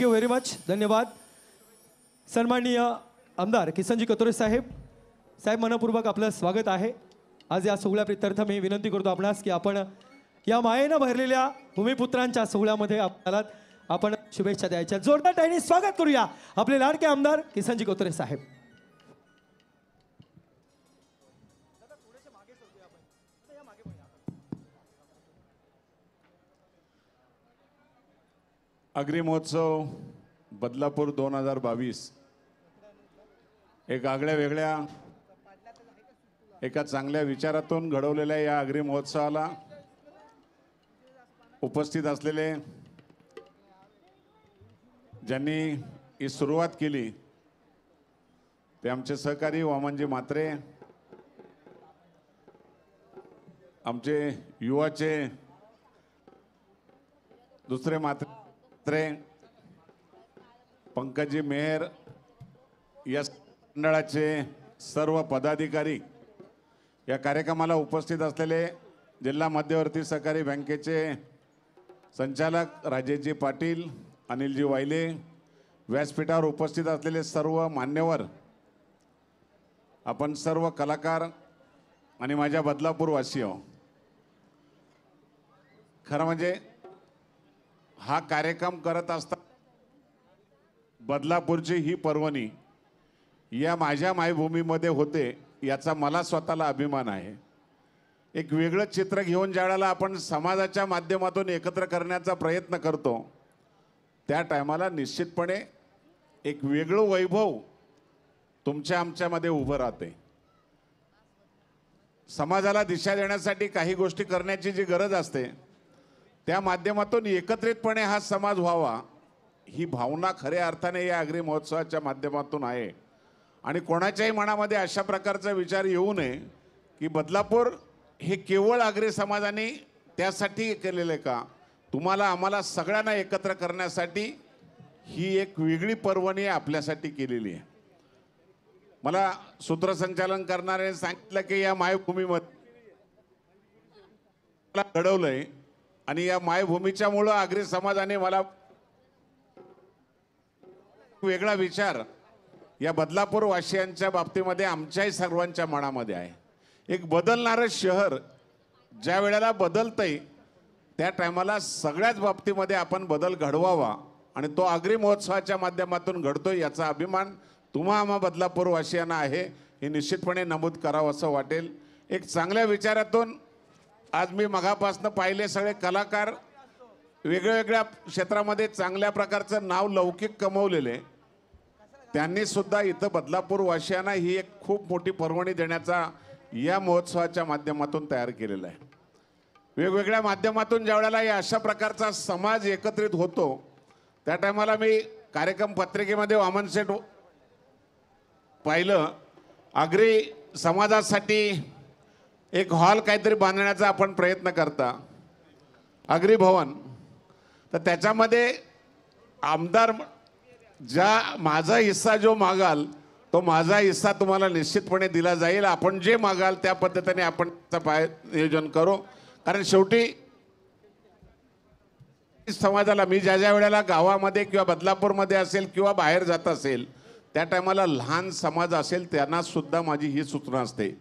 You very much धन्यवाद सन्माननीय आमदार किसनजी कतोरे साहेब साहेब मनपूर्वक आपलं स्वागत आहे आज या सोहळ्या प्रित्यर्थ मी विनंती करतो आपणास की आपण या मायेनं भरलेल्या भूमिपुत्रांच्या सोहळ्यामध्ये आपल्याला आपण शुभेच्छा द्यायच्या जोरदार टाईने स्वागत करूया आपले लाडके आमदार किसनजी कोतरे साहेब अग्रिमहोत्सव बदलापूर दोन हजार बावीस एक आगळ्या वेगळ्या एका चांगल्या विचारातून घडवलेल्या या महोत्सवाला उपस्थित असलेले ज्यांनी ही सुरुवात केली ते आमचे सहकारी वामनजी मात्रे, आमचे युवाचे दुसरे मात्र म्हात्रे पंकजी मेहर या मंडळाचे सर्व पदाधिकारी या कार्यक्रमाला उपस्थित असलेले जिल्हा मध्यवर्ती सहकारी बँकेचे संचालक राजेशजी पाटील अनिलजी वाईले व्यासपीठावर उपस्थित असलेले सर्व मान्यवर आपण सर्व कलाकार आणि माझ्या बदलापूर हो। खरं म्हणजे हा कार्यक्रम करत असता बदलापूरची ही पर्वणी या माझ्या मायभूमीमध्ये होते याचा मला स्वतःला अभिमान आहे एक वेगळं चित्र घेऊन ज्याला आपण समाजाच्या माध्यमातून एकत्र करण्याचा प्रयत्न करतो त्या टायमाला निश्चितपणे एक वेगळं वैभव तुमच्या आमच्यामध्ये उभं राहते समाजाला दिशा देण्यासाठी काही गोष्टी करण्याची जी गरज असते त्या माध्यमातून एकत्रितपणे हा समाज व्हावा ही भावना खऱ्या अर्थाने या आगरी महोत्सवाच्या माध्यमातून आहे आणि कोणाच्याही मनामध्ये अशा प्रकारचा विचार येऊ नये की बदलापूर हे केवळ आग्रे समाजाने त्यासाठी केलेलं आहे का तुम्हाला आम्हाला सगळ्यांना एकत्र करण्यासाठी ही एक वेगळी पर्वणी आपल्यासाठी केलेली आहे मला सूत्रसंचालन करणारे सांगितलं की या मायभूमीमध्ये घडवलंय आणि या मायभूमीच्यामुळं आग्रे समाजाने मला वेगळा विचार या बदलापूर वाशियांच्या बाबतीमध्ये आमच्याही सर्वांच्या मनामध्ये आहे एक बदलणारं शहर ज्या वेळेला बदलतंय त्या टायमाला सगळ्याच बाबतीमध्ये आपण बदल घडवावा आणि तो आग्री महोत्सवाच्या माध्यमातून घडतोय याचा अभिमान तुम्हा आम्हा बदलापूर वाशियांना आहे हे निश्चितपणे नमूद करावं असं वाटेल एक चांगल्या विचारातून आज मी मगापासनं पाहिले सगळे कलाकार वेगळ्या वेगळ्या क्षेत्रामध्ये चांगल्या प्रकारचं नाव लौकिक कमवलेले त्यांनी सुद्धा इथं बदलापूर वासियांना ही एक खूप मोठी पर्वणी देण्याचा या महोत्सवाच्या माध्यमातून तयार केलेला आहे वेगवेगळ्या माध्यमातून ज्या वेळेला या अशा प्रकारचा समाज एकत्रित होतो त्या टायमाला मी कार्यक्रम पत्रिकेमध्ये वामन सेठ पाहिलं आगरी समाजासाठी एक हॉल काहीतरी बांधण्याचा आपण प्रयत्न करता अग्री भवन तर त्याच्यामध्ये आमदार ज्या माझा हिस्सा जो मागाल तो माझा हिस्सा तुम्हाला निश्चितपणे दिला जाईल आपण जे मागाल त्या पद्धतीने आपण पाय नियोजन करू कारण शेवटी समाजाला मी ज्या ज्या वेळेला गावामध्ये किंवा बदलापूरमध्ये असेल किंवा बाहेर जात असेल त्या टायमाला लहान समाज असेल त्यांना सुद्धा माझी ही सूचना असते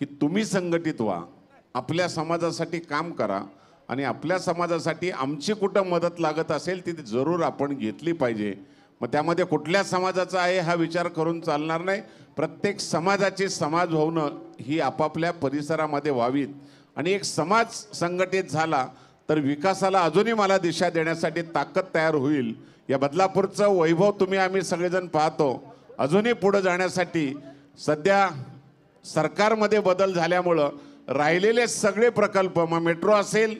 की तुम्ही संघटित व्हा आपल्या समाजासाठी काम करा आणि आपल्या समाजासाठी आमची कुठं मदत लागत असेल ती जरूर आपण घेतली पाहिजे मग त्यामध्ये कुठल्या समाजाचा आहे हा विचार करून चालणार नाही प्रत्येक समाजाची समाज होणं ही आपापल्या परिसरामध्ये व्हावीत आणि एक समाज संघटित झाला तर विकासाला अजूनही मला दिशा देण्यासाठी ताकद तयार होईल या बदलापूरचं वैभव तुम्ही आम्ही सगळेजण पाहतो अजूनही पुढं जाण्यासाठी सध्या सरकारमध्ये बदल झाल्यामुळं राहिलेले सगळे प्रकल्प मग मेट्रो असेल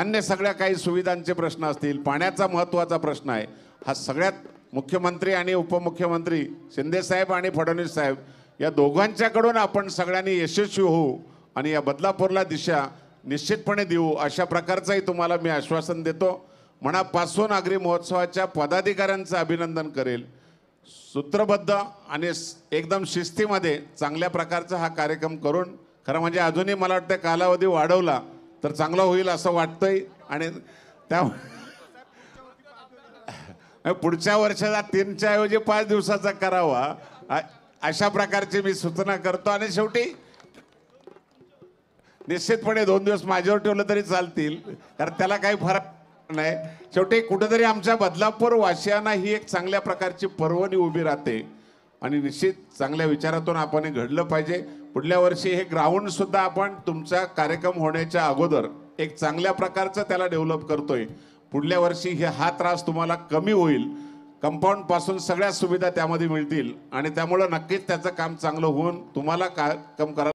अन्य सगळ्या काही सुविधांचे प्रश्न असतील पाण्याचा महत्त्वाचा प्रश्न आहे हा सगळ्यात मुख्यमंत्री आणि उपमुख्यमंत्री शिंदेसाहेब आणि फडणवीस साहेब या दोघांच्याकडून आपण सगळ्यांनी यशस्वी होऊ आणि या बदलापूरला दिशा निश्चितपणे देऊ अशा प्रकारचंही तुम्हाला मी आश्वासन देतो मनापासून आगरी महोत्सवाच्या पदाधिकाऱ्यांचं अभिनंदन करेल सूत्रबद्ध आणि एकदम शिस्तीमध्ये चांगल्या प्रकारचा हा कार्यक्रम करून खरं म्हणजे अजूनही मला वाटतं कालावधी वाढवला तर चांगला होईल असं वाटतंय आणि त्या पुढच्या वर्षाचा तीनच्या ऐवजी पाच दिवसाचा करावा अशा प्रकारची मी सूचना करतो आणि शेवटी निश्चितपणे दोन दिवस माझ्यावर ठेवलं तरी चालतील कारण त्याला काही फरक शेवटी कुठेतरी आमच्या बदलापूर वाशियाना ही एक चांगल्या प्रकारची पर्वणी उभी राहते आणि निश्चित चांगल्या विचारातून आपण हे घडलं पाहिजे पुढल्या वर्षी हे ग्राउंड सुद्धा आपण तुमचा कार्यक्रम होण्याच्या अगोदर एक चांगल्या प्रकारचं त्याला डेव्हलप करतोय पुढल्या वर्षी हे हा त्रास तुम्हाला कमी होईल कंपाऊंड पासून सगळ्या सुविधा त्यामध्ये मिळतील आणि त्यामुळं नक्कीच त्याचं काम चांगलं होऊन तुम्हाला करा